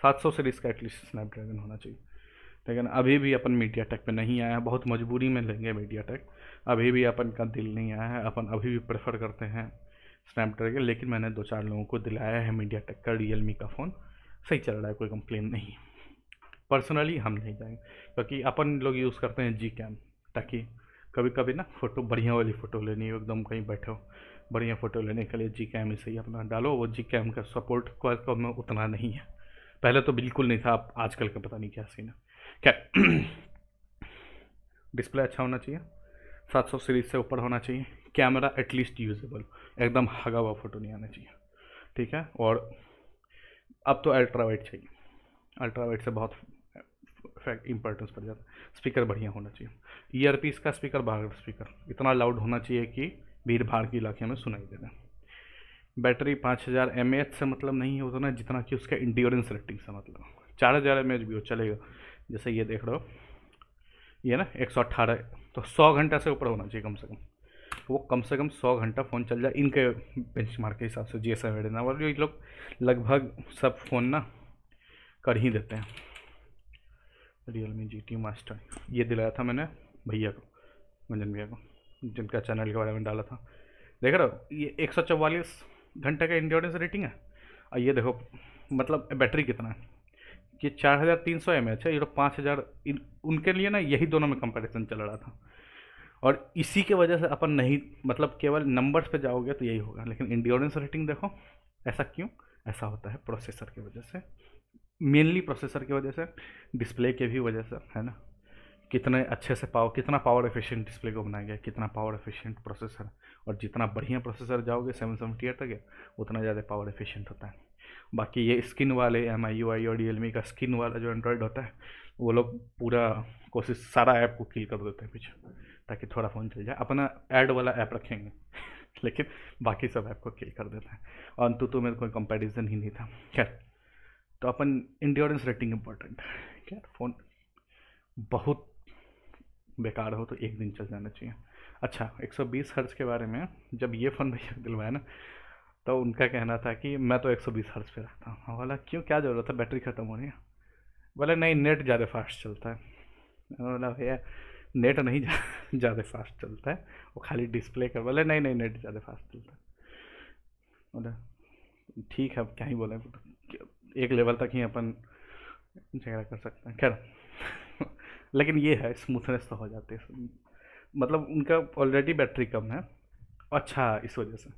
700 सीरीज का एटलीस्ट स्नैपड्रैगन होना चाहिए लेकिन अभी भी अपन मीडिया टेक पर नहीं आया है बहुत मजबूरी में लेंगे मीडिया टेक अभी भी अपन का दिल नहीं आया है अपन अभी भी प्रेफर करते हैं स्नैपड्रैगन लेकिन मैंने दो चार लोगों को दिलाया है मीडिया टेक का रियल का फ़ोन सही चल रहा है कोई कंप्लेन नहीं पर्सनली हम नहीं जाएंगे क्योंकि अपन लोग यूज़ करते हैं जी कैम ताकि कभी कभी ना फ़ोटो बढ़िया वाली फ़ोटो लेनी हो एकदम कहीं बैठे हो बढ़िया फ़ोटो लेने के लिए जी कैम इसे ही अपना डालो वो जी कैम का सपोर्ट क्वालकॉम में उतना नहीं है पहले तो बिल्कुल नहीं था आप आजकल का पता नहीं क्या सीन है क्या डिस्प्ले अच्छा होना चाहिए 700 सीरीज से ऊपर होना चाहिए कैमरा एटलीस्ट यूजेबल एकदम हगा हुआ फ़ोटो नहीं आना चाहिए ठीक है और अब तो अल्ट्रा चाहिए अल्ट्रा से बहुत फैक्ट इंपॉर्टेंस पड़ जाता है स्पीकर बढ़िया होना चाहिए ईयरपीस का स्पीकर बाहर स्पीकर इतना लाउड होना चाहिए कि भीड़ भाड़ के इलाके में सुनाई दे हैं बैटरी पाँच हज़ार एम से मतलब नहीं होता ना जितना कि उसका इंडियोरेंस रेटिंग से मतलब चार हज़ार एम भी हो चलेगा जैसे ये देख रहे हो ये ना एक सौ अट्ठारह तो सौ घंटा से ऊपर होना चाहिए कम से कम वो कम से कम सौ घंटा फ़ोन चल जाए इनके बेंच मार्क के हिसाब से जी एस एम और ये लोग लगभग सब फ़ोन ना कर ही देते हैं Realme G T master ये दिलाया था मैंने भैया को मंजन भैया को जिनका चैनल के बारे में डाला था देख रहे हो ये एक सौ चवालीस घंटे का इंडियोडेंस रेटिंग है और ये देखो मतलब बैटरी कितना है ये चार हज़ार तीन सौ एम एच है ये तो पाँच हज़ार उनके लिए ना यही दोनों में कंपेरिजन चल रहा था और इसी के वजह से अपन नहीं मतलब केवल नंबर्स पे जाओगे तो यही होगा लेकिन इंड्योरेंस रेटिंग देखो ऐसा क्यों ऐसा होता है प्रोसेसर की वजह से मेनली प्रोसेसर की वजह से डिस्प्ले के भी वजह से है ना कितने अच्छे से पावर कितना पावर एफिशिएंट डिस्प्ले को बनाया गया कितना पावर एफिशिएंट प्रोसेसर और जितना बढ़िया प्रोसेसर जाओगे सेवन सेवेंटी एट तक उतना ज़्यादा पावर एफिशिएंट होता है बाकी ये स्किन वाले एम आई यू आई और डी का स्किन वाला जो एंड्रॉयड होता है वो लोग पूरा कोशिश सारा ऐप को किल कर देते हैं पीछे ताकि थोड़ा फ़ोन चल जाए अपना ऐड वाला ऐप रखेंगे लेकिन बाकी सब ऐप को किल कर देते हैं और अंतु तो मेरे कोई कंपेरिजन ही नहीं था खैर तो अपन इंड्योरेंस रेटिंग इम्पोर्टेंट ठीक है फ़ोन बहुत बेकार हो तो एक दिन चल जाना चाहिए अच्छा 120 हर्ज के बारे में जब ये फ़ोन भैया दिलवाया ना तो उनका कहना था कि मैं तो 120 हर्ज पर रखता हूँ बोला क्यों क्या ज़रूरत है बैटरी ख़त्म हो रही है बोला नहीं नेट ज़्यादा फास्ट चलता है बोला भैया नेट नहीं ज़्यादा फास्ट चलता है वो खाली डिस्प्ले कर बोले नहीं नहीं नेट ज़्यादा फास्ट चलता है बोला ठीक है अब क्या ही बोले एक लेवल तक ही अपन झगड़ा कर सकते हैं खैर लेकिन ये है स्मूथनेस तो हो जाती है मतलब उनका ऑलरेडी बैटरी कम है अच्छा इस वजह से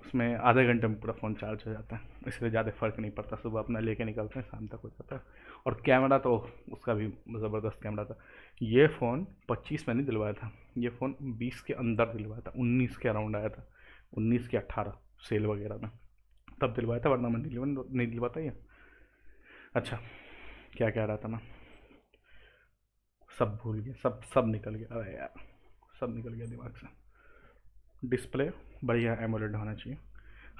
उसमें आधे घंटे में पूरा फ़ोन चार्ज हो जाता है इसलिए ज़्यादा फ़र्क नहीं पड़ता सुबह अपना लेके निकलते हैं शाम तक हो जाता है और कैमरा तो उसका भी ज़बरदस्त कैमरा था ये फ़ोन 25 में नहीं दिलवाया था ये फ़ोन 20 के अंदर दिलवाया था 19 के अराउंड आया था 19 के 18 सेल वगैरह में तब दिलवाया था वरना मैं नहीं दिलवाता ये अच्छा क्या कह रहा था मैं सब भूल गया सब सब निकल गया अरे यार सब निकल गया दिमाग से डिस्प्ले बढ़िया एमोलेड होना चाहिए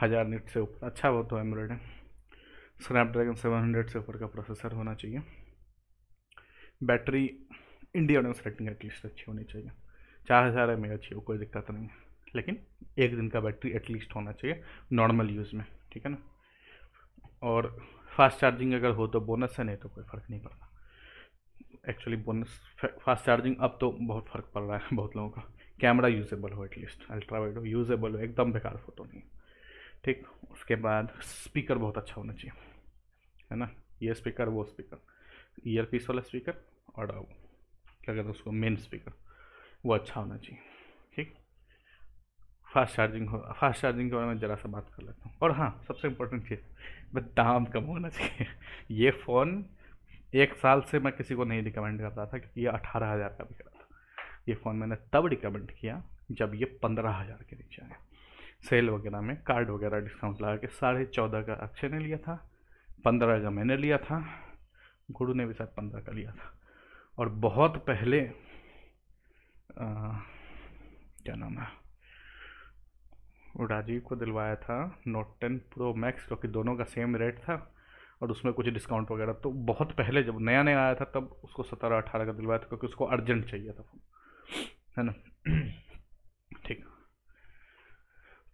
हज़ार नीट से ऊपर अच्छा वो तो एमोलेड है स्नैपड्रैगन सेवन हंड्रेड से ऊपर का प्रोसेसर होना चाहिए बैटरी इंडिया में रेटिंग एटलीस्ट अच्छी होनी चाहिए चार हज़ार एम अच्छी हो कोई दिक्कत नहीं है लेकिन एक दिन का बैटरी एटलीस्ट होना चाहिए नॉर्मल यूज़ में ठीक है ना और फास्ट चार्जिंग अगर हो तो बोनस है नहीं तो कोई फ़र्क नहीं पड़ता एक्चुअली बोनस फास्ट चार्जिंग अब तो बहुत फ़र्क पड़ रहा है बहुत लोगों का कैमरा यूजेबल हो एटलीस्ट अल्ट्रा वाइड हो यूजेबल हो एकदम बेकार फ़ोटो नहीं ठीक उसके बाद स्पीकर बहुत अच्छा होना चाहिए है ना ये स्पीकर वो स्पीकर ईयर पीस वाला स्पीकर और क्या कहते हैं उसको मेन स्पीकर वो अच्छा होना चाहिए फास्ट चार्जिंग हो फास्ट चार्जिंग के बारे में ज़रा सा बात कर लेता हूँ और हाँ सबसे इम्पोर्टेंट चीज़ बस दाम कम होना चाहिए ये फ़ोन एक साल से मैं किसी को नहीं रिकमेंड कर रहा था क्योंकि ये अठारह हज़ार का बिक रहा था ये फ़ोन मैंने तब रिकमेंड किया जब ये पंद्रह हज़ार के नीचे आया सेल वगैरह में कार्ड वगैरह डिस्काउंट लगा के साढ़े चौदह का अक्षय ने लिया था पंद्रह का मैंने लिया था गुरु ने भी शायद पंद्रह का लिया था और बहुत पहले आ, क्या नाम है राजीव को दिलवाया था नोट टेन प्रो मैक्स क्योंकि दोनों का सेम रेट था और उसमें कुछ डिस्काउंट वगैरह तो बहुत पहले जब नया नया आया था तब उसको सत्रह अठारह का दिलवाया था क्योंकि उसको अर्जेंट चाहिए था फोन है ना ठीक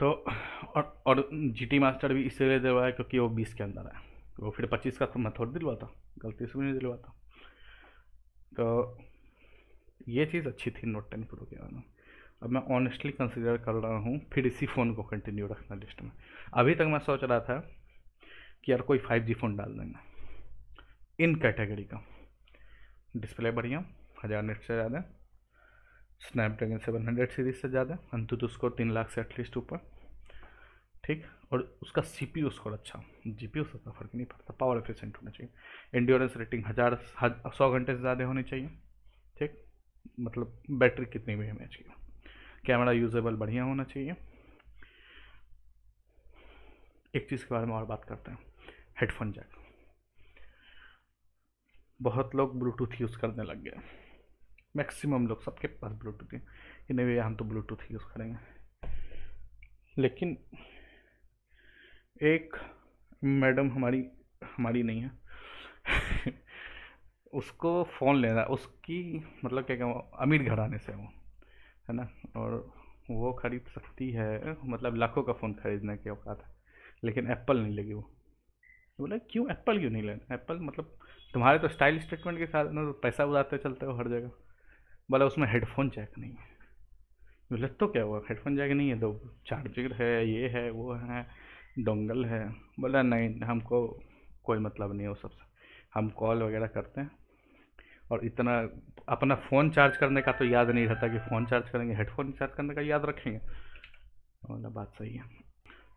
तो और और जीटी मास्टर भी इसलिए दिलवाया क्योंकि वो बीस के अंदर है वो फिर पच्चीस का तो मैं थोड़ा दिलवाता गलती से भी नहीं दिलवाता तो ये चीज़ अच्छी थी नोट टेन प्रो के बारे में अब मैं ऑनेस्टली कंसिडर कर रहा हूँ फिर इसी फ़ोन को कंटिन्यू रखना लिस्ट में अभी तक मैं सोच रहा था कि यार कोई फाइव जी फ़ोन डाल देंगे इन कैटेगरी का डिस्प्ले बढ़िया हज़ार नेट से ज़्यादा स्नैपड्रैगन सेवन हंड्रेड सीरीज से ज़्यादा अंतुत स्कोर तीन लाख से एटलीस्ट ऊपर ठीक और उसका सी पी स्कोर अच्छा जी पी उसका फ़र्क नहीं पड़ता पावर एफिशिएंट होना चाहिए इंड्योरेंस रेटिंग हज़ार सौ घंटे से ज़्यादा होनी चाहिए ठीक मतलब बैटरी कितनी भी एम एच की कैमरा यूजेबल बढ़िया होना चाहिए एक चीज़ के बारे में और बात करते हैं हेडफोन जैक बहुत लोग ब्लूटूथ यूज़ करने लग गए मैक्सिमम लोग सबके पास ब्लूटूथ है कि नहीं भैया हम तो ब्लूटूथ यूज़ करेंगे लेकिन एक मैडम हमारी हमारी नहीं है उसको फ़ोन लेना उसकी मतलब क्या कहूँ अमीर घराने से हूँ है ना और वो खरीद सकती है मतलब लाखों का फ़ोन खरीदने के औकात है लेकिन एप्पल नहीं लगी वो तो बोले क्यों एप्पल क्यों नहीं लेना एप्पल मतलब तुम्हारे तो स्टाइल स्टेटमेंट के साथ ना तो पैसा उड़ाते चलते हो हर जगह बोला उसमें हेडफोन जैक नहीं है बोले तो क्या हुआ हेडफोन जैक नहीं है तो चार्जर है ये है वो है डोंगल है बोला नहीं हमको कोई मतलब नहीं हो सबसे हम कॉल वगैरह करते हैं और इतना अपना फ़ोन चार्ज करने का तो याद नहीं रहता कि फ़ोन चार्ज करेंगे हेडफोन चार्ज करने का याद रखेंगे मतलब बात सही है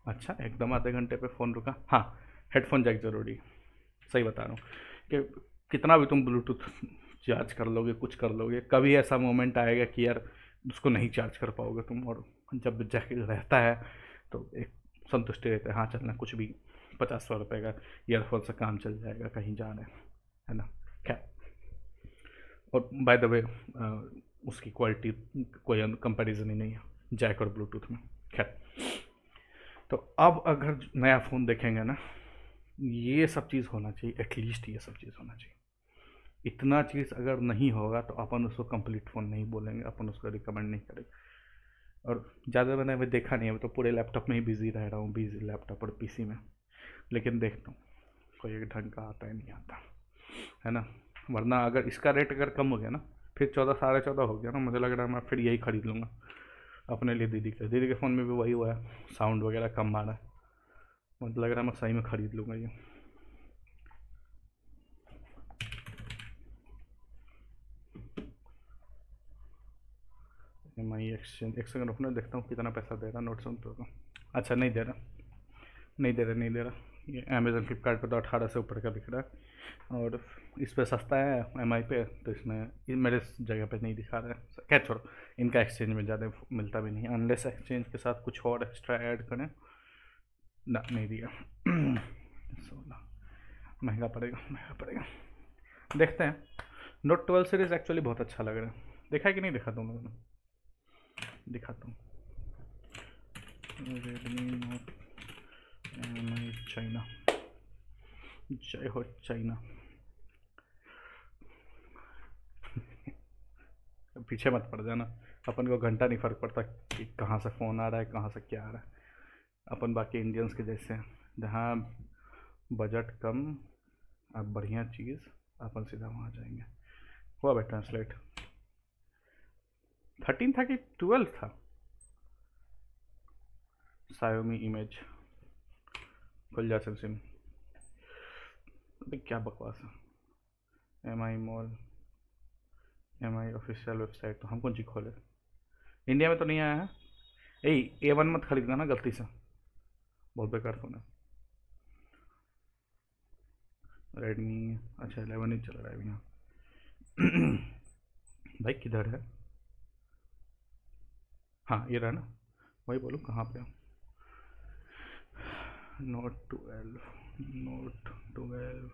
अच्छा एकदम आधे घंटे पे फ़ोन रुका हाँ हेडफोन जैक ज़रूरी सही बता रहा हूँ कि कितना भी तुम ब्लूटूथ चार्ज कर लोगे कुछ कर लोगे कभी ऐसा मोमेंट आएगा कि यार उसको नहीं चार्ज कर पाओगे तुम और जब जैक रहता है तो एक संतुष्टि रहता है हाँ चलना कुछ भी पचास सौ रुपये का ईयरफोन से काम चल जाएगा कहीं जाना है है ना खैर और बाय द वे उसकी क्वालिटी कोई कंपैरिजन ही नहीं है जैक और ब्लूटूथ में खैर तो अब अगर नया फ़ोन देखेंगे ना ये सब चीज़ होना चाहिए एटलीस्ट ये सब चीज़ होना चाहिए इतना चीज़ अगर नहीं होगा तो अपन उसको कंप्लीट फ़ोन नहीं बोलेंगे अपन उसको रिकमेंड नहीं करेंगे और ज़्यादा मैंने अभी देखा नहीं है तो पूरे लैपटॉप में ही बिज़ी रह रहा हूँ बिज़ी लैपटॉप और पीसी में लेकिन देखता हूँ कोई एक ढंग का आता है नहीं आता है ना वरना अगर इसका रेट अगर कम हो गया ना फिर चौदह साढ़े चौदह हो गया ना मुझे लग रहा है मैं फिर यही ख़रीद लूँगा अपने लिए दीदी का दीदी के फ़ोन में भी वही हुआ है साउंड वगैरह कम आ रहा है मुझे लग रहा है मैं सही में ख़रीद लूँगा ये एम आई एक्सचेंज एक सेकंड रुकना देखता हूँ कितना पैसा दे रहा नोट सुन तो अच्छा नहीं दे रहा नहीं दे रहा नहीं दे रहा ये अमेज़न फ्लिपकार्ट पर तो अठारह से ऊपर का दिख रहा है और इस पर सस्ता है एम आई पे तो इसमें मेरे जगह पे नहीं दिखा रहा है क्या छोड़ो इनका एक्सचेंज में ज़्यादा मिलता भी नहीं अनलेस एक्सचेंज के साथ कुछ और एक्स्ट्रा ऐड करें ना नहीं दिया सोलह महंगा पड़ेगा महंगा पड़ेगा देखते हैं नोट ट्वेल्व सीरीज़ एक्चुअली बहुत अच्छा लग रहा है देखा है कि नहीं दिखा तुम लोगों ने दिखाता हूँ रेडमी नोट चाइना जय हो चाइना पीछे मत पड़ जाना अपन को घंटा नहीं फ़र्क पड़ता कि कहाँ से फ़ोन आ रहा है कहाँ से क्या आ रहा है अपन बाकी इंडियंस के जैसे जहाँ बजट कम अब बढ़िया चीज़ अपन सीधा वहाँ जाएंगे हुआ भाई ट्रांसलेट थर्टीन था कि ट्वेल्व था सायोमी इमेज खुल जा सिम अबे क्या बकवास है M I mall M I official website तो हम कौन सी खोले इंडिया में तो नहीं आया है यही ए वन मत खरीदना ना गलती से बहुत बेकार फोन है रेडमी अच्छा एलेवन ही चल रहा है अभी यहाँ भाई किधर है हाँ ये रहा ना वही बोलूँ कहाँ पे Note twelve Note twelve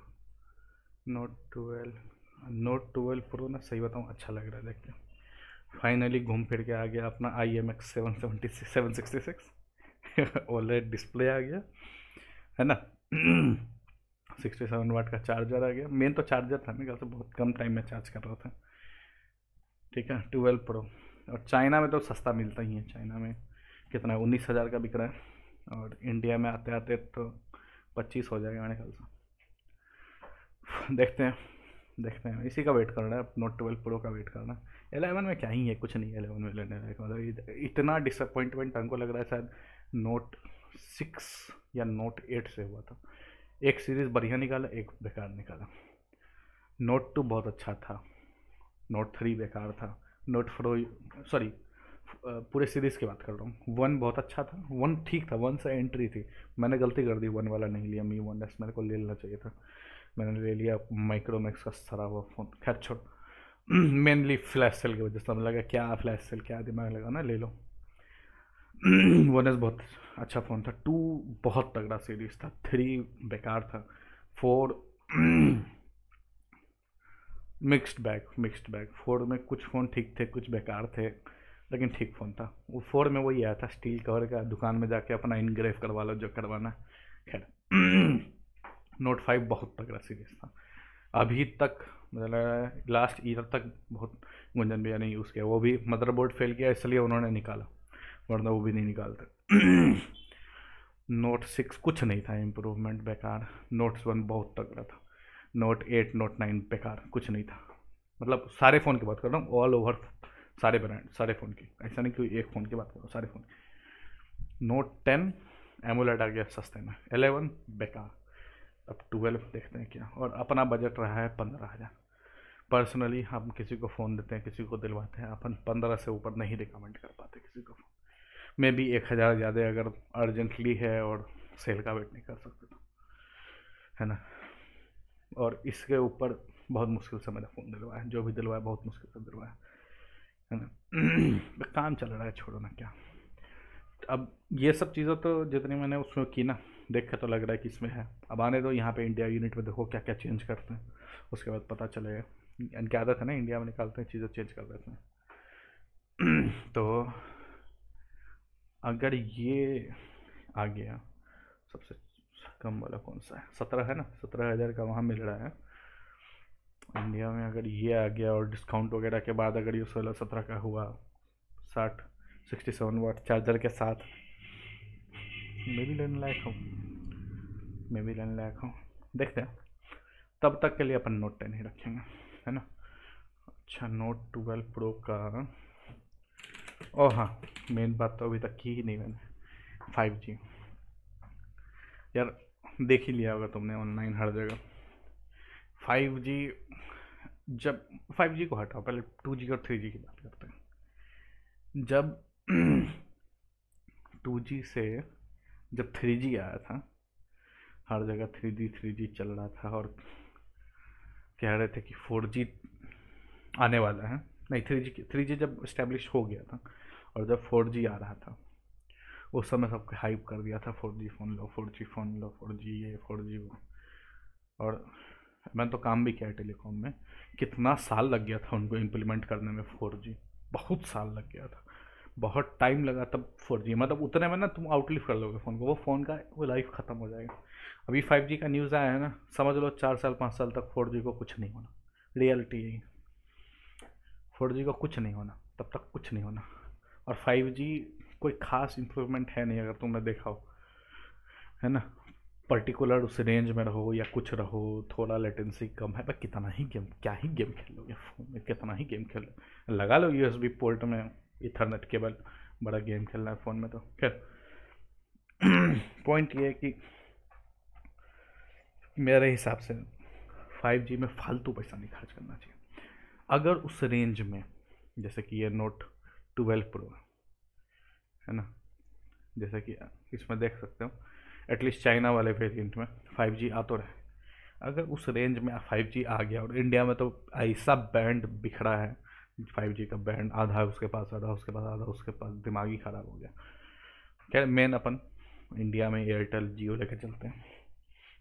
Note twelve Note twelve Pro ना सही बताऊँ अच्छा लग रहा है देख के फाइनली घूम फिर के आ गया अपना I M X seven seventy six seven sixty six OLED display आ गया है ना सिक्सटी सेवन वाट का चार्जर आ गया मेन तो चार्जर था मेरे ख्याल से बहुत कम टाइम में चार्ज कर रहा था ठीक है ट्वेल्व प्रो और चाइना में तो सस्ता मिलता ही है चाइना में कितना उन्नीस हज़ार का बिक रहा है और इंडिया में आते आते तो पच्चीस हो जाएगा मेरे ख्याल से देखते हैं देखते हैं इसी का वेट करना है नोट ट्वेल्व प्रो का वेट करना है एलेवन में क्या ही है कुछ नहीं है एलेवन में लेने लायक मतलब इतना डिसअपॉइंटमेंट हमको लग रहा है शायद नोट सिक्स या नोट एट से हुआ था एक सीरीज़ बढ़िया निकाला एक बेकार निकाला नोट टू बहुत अच्छा था नोट थ्री बेकार था नोट फोर सॉरी पूरे सीरीज़ की बात कर रहा हूँ वन बहुत अच्छा था वन ठीक था वन से एंट्री थी मैंने गलती कर दी वन वाला नहीं लिया मी वन एस मेरे को ले लेना चाहिए था मैंने ले लिया माइक्रोमैक्स का सरा हुआ फ़ोन खैर छोड़ मेनली फ्लैश सेल की वजह से हमें लगा क्या फ्लैश सेल क्या दिमाग लगा ना ले लो वन एस बहुत अच्छा फ़ोन था टू बहुत तगड़ा सीरीज़ था थ्री बेकार था four mixed bag mixed bag four में कुछ फ़ोन ठीक थे कुछ बेकार थे लेकिन ठीक फ़ोन था वो फोर में वही आया था स्टील कवर का दुकान में जाके अपना इनग्रेव करवा लो जो करवाना खैर नोट फाइव बहुत तगड़ा सीरीज था अभी तक मतलब लास्ट ईयर तक बहुत गुंजन भैया ने यूज़ किया वो भी मदरबोर्ड फेल किया इसलिए उन्होंने निकाला वरना वो भी नहीं निकालते नोट सिक्स कुछ नहीं था इम्प्रूवमेंट बेकार नोट्स वन बहुत तगड़ा था नोट एट नोट नाइन बेकार कुछ नहीं था मतलब सारे फ़ोन की बात कर रहा हूँ ऑल ओवर सारे ब्रांड सारे फ़ोन की ऐसा नहीं कि एक फ़ोन की बात करो सारे फ़ोन नोट टेन एमोलेट आ गया सस्ते में एलेवन बेकार अब ट्वेल्व देखते हैं क्या और अपना बजट रहा है पंद्रह हज़ार पर्सनली हम किसी को फ़ोन देते हैं किसी को दिलवाते हैं अपन पंद्रह से ऊपर नहीं रिकमेंड कर पाते किसी को फ़ोन मे बी एक हज़ार ज़्यादा अगर अर्जेंटली है और सेल का वेट नहीं कर सकते तो है ना और इसके ऊपर बहुत मुश्किल से मैंने फ़ोन दिलवाया जो भी दिलवाया बहुत मुश्किल से दिलवाया है ना काम चल रहा है छोड़ो ना क्या अब ये सब चीज़ें तो जितनी मैंने उसमें की ना देखे तो लग रहा है कि इसमें है अब आने दो यहाँ पे इंडिया यूनिट में देखो क्या क्या चेंज करते हैं उसके बाद पता चलेगा इनकी आदत है ना इंडिया में निकालते हैं चीज़ें चेंज कर देते हैं तो अगर ये आ गया सबसे कम वाला कौन सा है सत्रह है ना सत्रह हज़ार का वहाँ मिल रहा है इंडिया में अगर ये आ गया और डिस्काउंट वगैरह के बाद अगर ये सोलह सत्रह का हुआ साठ सिक्सटी सेवन वाट चार्जर के साथ मैं भी लेने लायक हूँ मैं भी लेने लायक हूँ देखते हैं तब तक के लिए अपन नोट टेन ही रखेंगे है ना अच्छा नोट ट्वेल्व प्रो का ओ हाँ मेन बात तो अभी तक की ही नहीं मैंने फाइव जी यार देख ही लिया होगा तुमने ऑनलाइन हर जगह फाइव जी जब फाइव जी को हटाओ पहले टू जी और थ्री जी की बात करते हैं जब टू जी से जब थ्री जी आया था हर जगह थ्री जी थ्री जी चल रहा था और कह रहे थे कि फोर जी आने वाला है नहीं थ्री जी थ्री जी जब इस्टेब्लिश हो गया था और जब फोर जी आ रहा था उस समय सबको हाइप कर दिया था फोर जी फ़ोन लो फोर जी फ़ोन लो फोर जी ये फोर जी वो और मैंने तो काम भी किया है टेलीकॉम में कितना साल लग गया था उनको इम्प्लीमेंट करने में फोर जी बहुत साल लग गया था बहुत टाइम लगा तब फोर जी मतलब उतने में ना तुम आउटलिफ कर लोगे फ़ोन को वो फ़ोन का वो लाइफ ख़त्म हो जाएगा अभी फाइव जी का न्यूज़ आया है ना समझ लो चार साल पाँच साल तक फोर जी को कुछ नहीं होना रियलिटी यही फोर जी को कुछ नहीं होना तब तक कुछ नहीं होना और फाइव जी कोई ख़ास इम्प्रूवमेंट है नहीं अगर तुमने देखा हो है ना पर्टिकुलर उस रेंज में रहो या कुछ रहो थोड़ा लेटेंसी कम है पर कितना ही गेम क्या ही गेम खेल लो फ़ोन में कितना ही गेम खेल लो लगा लो यूएसबी पोर्ट में इथरनेट केबल बड़ा गेम खेलना है फ़ोन में तो खैर पॉइंट ये है कि मेरे हिसाब से 5G में फालतू पैसा नहीं खर्च करना चाहिए अगर उस रेंज में जैसे कि ये नोट 12 प्रो है ना जैसे कि इसमें देख सकते हो एटलीस्ट चाइना वाले वेरियंट में फाइव जी आ तो रहे अगर उस रेंज में फाइव जी आ गया और इंडिया में तो ऐसा बैंड बिखरा है फाइव जी का बैंड आधा उसके पास आधा उसके पास आधा उसके पास दिमाग ही ख़राब हो गया खैर मेन अपन इंडिया में एयरटेल जियो लेकर चलते हैं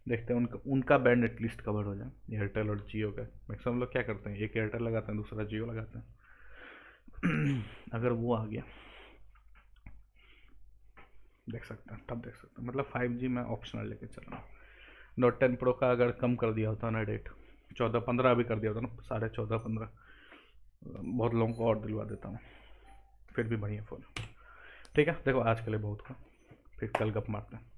देखते हैं उनका उनका बैंड एटलीस्ट कवर हो जाए एयरटेल और जियो का मैक्सिमम लोग क्या करते हैं एक एयरटेल लगाते हैं दूसरा जियो लगाते हैं अगर वो आ गया देख सकते हैं तब देख सकते हैं मतलब फाइव जी मैं ऑप्शनल लेके चल रहा हूँ नोट टेन प्रो का अगर कम कर दिया होता ना डेट चौदह पंद्रह भी कर दिया होता ना साढ़े चौदह पंद्रह बहुत लोगों को और दिलवा देता हूँ फिर भी बढ़िया फ़ोन ठीक है देखो आज के लिए बहुत हुआ फिर कल गप मारते हैं